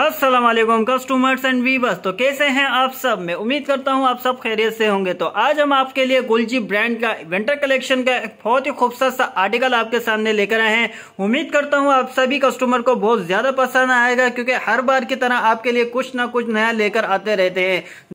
Aslam customers and viewers तो कैसे हैं आप सब मैं उम्मीद करता हूं आप सब खैरियत से होंगे तो आज हम आपके लिए गुलजी ब्रांड का विंटर कलेक्शन का एक बहुत ही खूबसूरत सा आर्टिकल आपके सामने लेकर आए हैं उम्मीद करता हूं आप सभी कस्टमर को बहुत ज़्यादा पसंद आएगा क्योंकि हर बार की तरह आपके लिए कुछ ना कुछ नया लेकर आते रहते हैं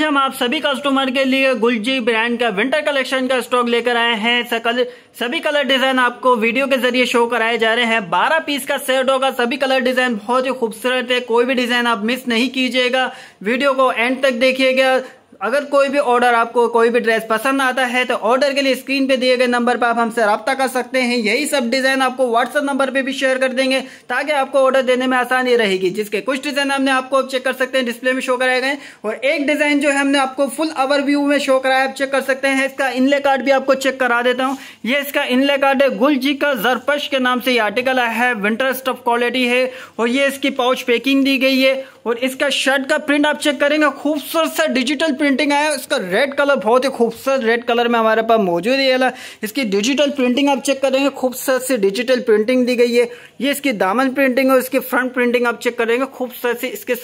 आज हम आप सभी कस्टमर के लिए गुलजी ब्रांड का विंटर कलेक्शन का स्टॉक लेकर आए हैं सकल सभी कलर डिजाइन आपको वीडियो के जरिए शो कराए जा रहे हैं 12 पीस का सेट होगा सभी कलर डिजाइन बहुत ही खूबसूरत है कोई भी डिजाइन आप मिस नहीं कीजिएगा वीडियो को एंड तक देखिएगा अगर कोई भी ऑर्डर आपको कोई भी ड्रेस पसंद आता है तो ऑर्डर के लिए स्क्रीन पे दिए गए नंबर पर आप हमसे रब्ता कर सकते हैं यही सब डिज़ाइन आपको व्हाट्सअप नंबर पे भी शेयर कर देंगे ताकि आपको ऑर्डर देने में आसानी रहेगी जिसके कुछ डिज़ाइन हमने आपको चेक कर सकते हैं डिस्प्ले में शो कराए गए और एक डिज़ाइन जो है हमने आपको फुल ओवर व्यू में शो कराया आप चेक कर सकते हैं इसका इनले कार्ड भी आपको चेक करा देता हूँ ये इसका इनले कार्ड है गुल जी का जरपश के नाम से ये आर्टिकल आया है विंटर स्टफ क्वालिटी है और ये इसकी पाउच पैकिंग दी गई है और इसका शर्ट का प्रिंट आप चेक करेंगे खूबसूरत सा डिजिटल प्रिंटिंग आया इसका रेड कलर बहुत ही खूबसूरत रेड कलर में हमारे पास मौजूद है इसकी डिजिटल प्रिंटिंग आप चेक करेंगे खूबसूरत से डिजिटल प्रिंटिंग दी गई है ये इसकी दामन प्रिंटिंग और इसकी फ्रंट प्रिंटिंग आप चेक करेंगे खूबसूरत से इसके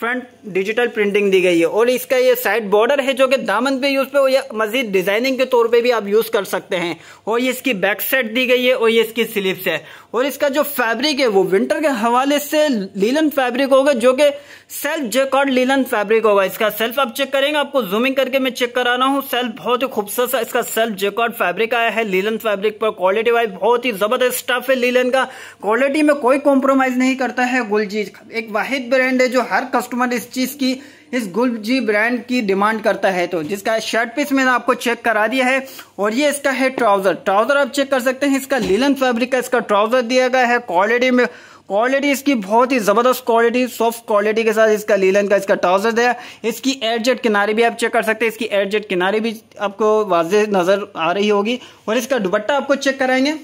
फ्रंट डिजिटल प्रिंटिंग दी गई है और इसका ये साइड बॉर्डर है जो कि दामन पे यूज़ पे या मजीद डिज़ाइनिंग के तौर पे भी आप यूज़ कर सकते हैं और ये इसकी बैक सेट दी गई है और ये इसकी स्लीव्स है और इसका जो फैब्रिक है वो विंटर के हवाले से लीलन फैब्रिक होगा जो कि सेल्फ जेकॉर्ड लीलन फैब्रिक होगा इसका सेल्फ आप चेक करेंगे आपको जूमिंग करके मैं चेक करा रहा हूँ सेल्फ बहुत ही खूबसूरत है इसका सेल्फ जेकॉर्ड फैब्रिक आया है लीलन फैब्रिक पर क्वालिटी वाइज बहुत ही ज़बरदस्त स्टफ है लीलन का क्वालिटी में कोई कॉम्प्रोमाइज़ नहीं करता है गुलजीज एक वाहिद ब्रांड है जो हर कस्टमर इस चीज़ की इस गुलजी ब्रांड की डिमांड करता है तो जिसका शर्ट पीस मैंने आपको चेक करा दिया है और ये इसका है ट्राउजर ट्राउजर आप चेक कर सकते हैं इसका लिलन फैब्रिक का इसका ट्राउजर दिया गया है क्वालिटी में क्वालिटी इसकी बहुत ही ज़बरदस्त क्वालिटी सॉफ्ट क्वालिटी के साथ इसका लीलन का इसका ट्राउजर दिया इसकी एयरजेट किनारे भी आप चेक कर सकते हैं इसकी एयरजेट किनारे भी आपको वाजे नज़र आ रही होगी और इसका दुबट्टा आपको चेक कराएंगे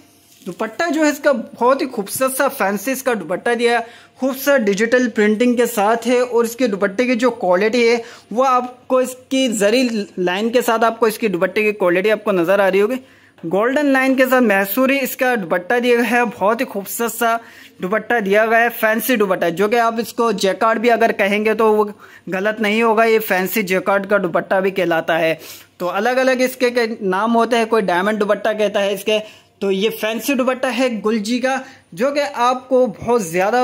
दुपट्टा जो है इसका बहुत ही खूबसूरत सा फैंसी इसका दुपट्टा दिया है खूबसूरत डिजिटल प्रिंटिंग के साथ है और इसके दुपट्टे की जो क्वालिटी है वो आपको इसकी जरी लाइन के साथ आपको इसकी दुपट्टे की क्वालिटी आपको नज़र आ रही होगी गोल्डन लाइन के साथ मैसूरी इसका दुपट्टा दिया गया है बहुत ही खूबसूरत सा दुपट्टा दिया गया है फैंसी दुपट्टा जो कि आप इसको जैकार्ड भी अगर कहेंगे तो वो गलत नहीं होगा ये फैंसी जैकार्ड का दुपट्टा भी कहलाता है तो अलग अलग इसके के नाम होते हैं कोई डायमंड दुपट्टा कहता है इसके तो ये फैंसी दुपट्टा है गुलजी का जो कि आपको बहुत ज़्यादा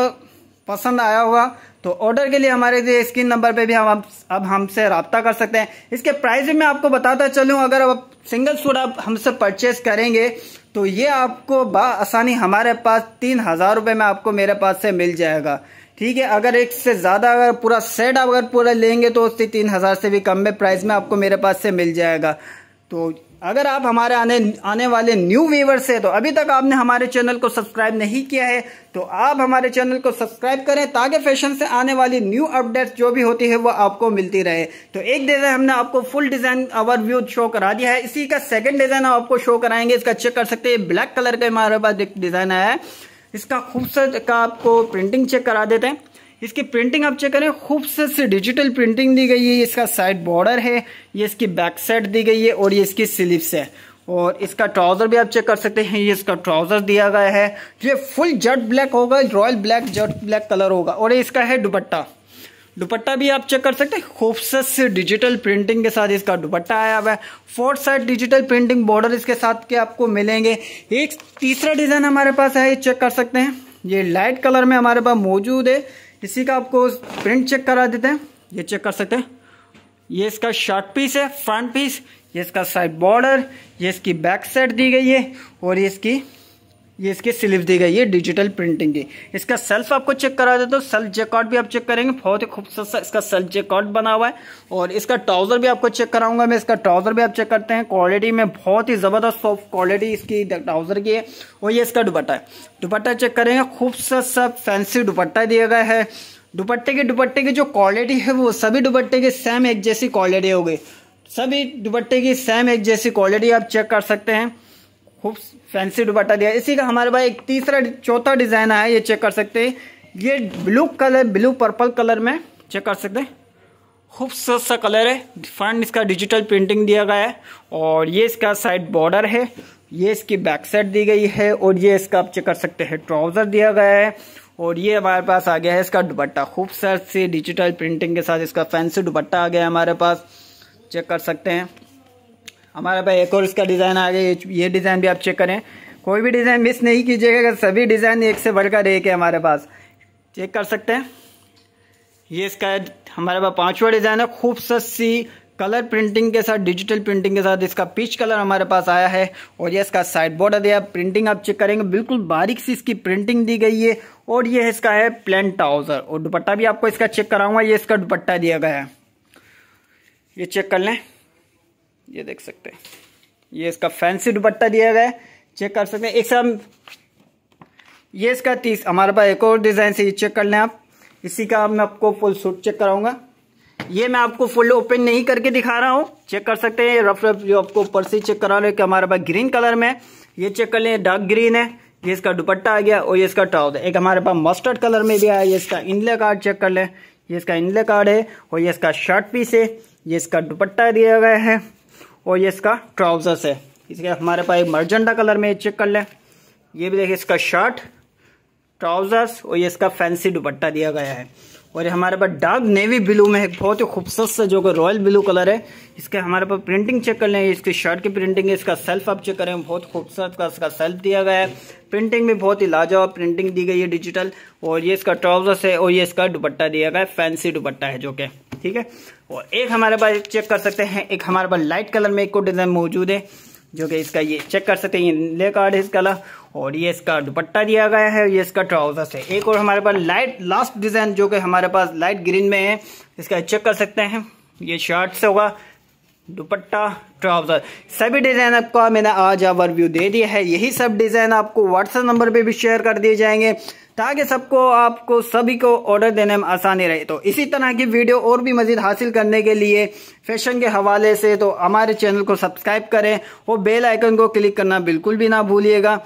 पसंद आया होगा तो ऑर्डर के लिए हमारे स्क्रीन नंबर पे भी हम अब हमसे रबता कर सकते हैं इसके प्राइस मैं आपको बताता चलूँ अगर आप सिंगल सूट आप हमसे परचेज करेंगे तो ये आपको आसानी हमारे पास तीन हज़ार रुपये में आपको मेरे पास से मिल जाएगा ठीक है अगर एक से ज़्यादा अगर पूरा सेट आप अगर पूरा लेंगे तो उससे तीन हज़ार से भी कम में प्राइस में आपको मेरे पास से मिल जाएगा तो अगर आप हमारे आने आने वाले न्यू व्यूवर्स हैं तो अभी तक आपने हमारे चैनल को सब्सक्राइब नहीं किया है तो आप हमारे चैनल को सब्सक्राइब करें ताकि फैशन से आने वाली न्यू अपडेट्स जो भी होती है वो आपको मिलती रहे तो एक डिज़ाइन हमने आपको full design overview show करा दिया है इसी का सेकेंड डिज़ाइन आपको शो कराएंगे इसका चेक कर सकते हैं ब्लैक कलर का हमारे पास डिज़ाइन आया है इसका खूबसूरत का आपको प्रिंटिंग चेक करा देते हैं इसकी प्रिंटिंग आप चेक करें खूब से डिजिटल प्रिंटिंग दी गई है इसका साइड बॉर्डर है ये इसकी बैक साइड दी गई है और ये इसकी स्लीव्स है और इसका ट्राउज़र भी आप चेक कर सकते हैं ये इसका ट्राउज़र दिया गया है ये फुल जट ब्लैक होगा royal black jet black colour होगा और इसका है दुपट्टा दुपट्टा भी आप चेक कर सकते हैं खूबसूरत से डिजिटल प्रिंटिंग के साथ इसका दुपट्टा आया हुआ है fourth side digital printing border इसके साथ के आपको मिलेंगे एक तीसरा डिज़ाइन हमारे पास है ये चेक कर सकते हैं ये लाइट कलर में हमारे पास मौजूद है इसी का आपको प्रिंट चेक करा देते हैं ये चेक कर सकते हैं ये इसका शर्ट पीस है फ्रंट पीस ये इसका साइड बॉर्डर ये इसकी बैक साइड दी गई है और ये इसकी ये इसकी स्लिप दी गई है डिजिटल प्रिंटिंग की इसका सेल्फ आपको चेक करा देते हो सेल्फ चेकआउट भी आप चेक करेंगे बहुत ही खूबसूरत सा इसका सेल्फ चेकआउट बना हुआ है और इसका ट्राउजर भी आपको चेक कराऊंगा मैं इसका ट्राउजर भी आप चेक करते हैं क्वालिटी में बहुत ही ज़बरदस्त सॉफ्ट क्वालिटी इसकी ट्राउजर की है और ये इसका दुपट्टा है दुपट्टा चेक करेंगे खूबसूरत सा फैंसी दुपट्टा दिया गया है दुपट्टे के दुपट्टे की जो क्वालिटी है वो सभी दुपट्टे की सेम एक जैसी क्वालिटी हो गई सभी दुपट्टे की सेम एक जैसी क्वालिटी आप चेक कर सकते हैं खूब फैंसी दुपट्टा दिया इसी का हमारे पास एक तीसरा चौथा डिज़ाइन आया ये चेक कर सकते हैं ये blue colour blue purple colour में चेक कर सकते हैं खूबसूरत सा कलर है फ्रंट इसका डिजिटल प्रिंटिंग दिया गया है और ये इसका साइड बॉर्डर है ये इसकी बैक साइड दी गई है और ये इसका आप चेक कर सकते हैं ट्राउज़र दिया गया है और ये हमारे पास आ गया है इसका दुपट्टा खूबसूरत सी डिजिटल प्रिंटिंग के साथ इसका फैंसी दुपट्टा आ गया है हमारे पास चेक कर सकते हैं हमारे पास एक और इसका डिज़ाइन आ गया ये ये डिज़ाइन भी आप चेक करें कोई भी डिज़ाइन मिस नहीं कीजिएगा सभी डिज़ाइन एक से बढ़कर एक है हमारे पास चेक कर सकते हैं ये इसका हमारे पास पाँचवा डिज़ाइन है खूबसूरत सी कलर प्रिंटिंग के साथ डिजिटल प्रिंटिंग के साथ इसका पिच कलर हमारे पास आया है और ये इसका साइड बॉर्डर दिया प्रिंटिंग आप चेक करेंगे बिल्कुल बारीक सी इसकी प्रिंटिंग दी गई है और ये इसका है प्लेन ट्राउज़र और दुपट्टा भी आपको इसका चेक कराऊंगा ये इसका दुपट्टा दिया गया है ये चेक कर लें ये देख सकते हैं ये इसका फैंसी दुपट्टा दिया गया है चेक कर सकते हैं एक हम ये इसका तीस हमारे पास एक और डिज़ाइन से ये चेक कर लें आप इसी का मैं आपको फुल सूट चेक कराऊंगा ये मैं आपको फुल ओपन नहीं करके दिखा रहा हूँ चेक कर सकते हैं रफ रफ जो आपको ऊपर से चेक करा रहे कि हमारे पास ग्रीन कलर में ये चेक कर लें डार्क ग्रीन है ये इसका दुपट्टा आ गया और ये इसका ट्राउज है एक हमारे पास मस्टर्ड कलर में भी आया ये इसका इनले कार्ड चेक कर लें ये इसका इनले कार्ड है और ये इसका शर्ट पीस है ये इसका दुपट्टा दिया गया है और ये इसका ट्राउजर्स है इसके हमारे पास मर्जेंडा कलर में चेक कर लें ये भी देखिए इसका शर्ट ट्राउजर्स और ये इसका फैंसी दुपट्टा दिया गया है और ये हमारे पास डार्क नेवी ब्लू में एक बहुत ही खूबसूरत सा जो कि रॉयल ब्लू कलर है इसके हमारे पास प्रिंटिंग चेक कर लें इसकी शर्ट की प्रिंटिंग है इसका सेल्फ आप चेक करें बहुत खूबसूरत का इसका सेल्फ दिया गया है प्रिंटिंग भी बहुत ही लाजवाब प्रिंटिंग दी गई है डिजिटल और ये इसका ट्राउजर्स है और ये इसका दुपट्टा दिया गया है फैंसी दुपट्टा है जो कि ठीक है और एक हमारे पास चेक कर सकते हैं एक हमारे पास लाइट कलर में एक को डिज़ाइन मौजूद है जो कि इसका ये चेक कर सकते हैं ये कार्ड है इसका और ये इसका दुपट्टा दिया गया है ये इसका ट्राउजर्स है एक और हमारे पास लाइट लास्ट डिज़ाइन जो कि हमारे पास लाइट ग्रीन में है इसका चेक कर सकते हैं ये शर्ट से होगा दुपट्टा ट्राउज़र सभी डिज़ाइन आपका मैंने आज ओवरव्यू दे दिया है यही सब डिज़ाइन आपको व्हाट्सएप नंबर पे भी शेयर कर दिए जाएंगे ताकि सबको आपको सभी को ऑर्डर देने में आसानी रहे तो इसी तरह की वीडियो और भी मज़ीद हासिल करने के लिए फैशन के हवाले से तो हमारे चैनल को सब्सक्राइब करें और बेल आइकन को क्लिक करना बिल्कुल भी ना भूलिएगा